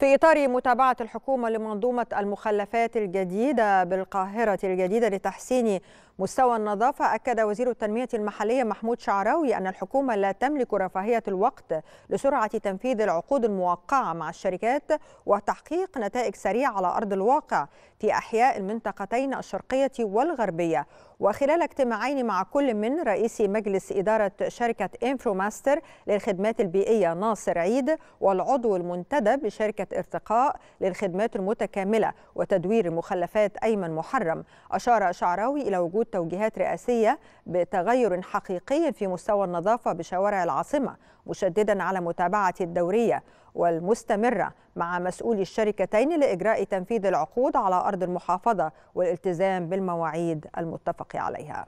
في إطار متابعة الحكومة لمنظومة المخلفات الجديدة بالقاهرة الجديدة لتحسين مستوى النظافة أكد وزير التنمية المحلية محمود شعراوي أن الحكومة لا تملك رفاهية الوقت لسرعة تنفيذ العقود الموقعة مع الشركات وتحقيق نتائج سريعة على أرض الواقع في أحياء المنطقتين الشرقية والغربية وخلال اجتماعين مع كل من رئيس مجلس إدارة شركة إنفروماستر للخدمات البيئية ناصر عيد والعضو المنتدب لشركة شركة ارتقاء للخدمات المتكاملة وتدوير مخلفات أيمن محرم أشار شعراوي إلى وجود توجيهات رئاسية بتغير حقيقي في مستوى النظافة بشوارع العاصمة مشددا على متابعة الدورية والمستمرة مع مسؤولي الشركتين لإجراء تنفيذ العقود على أرض المحافظة والالتزام بالمواعيد المتفق عليها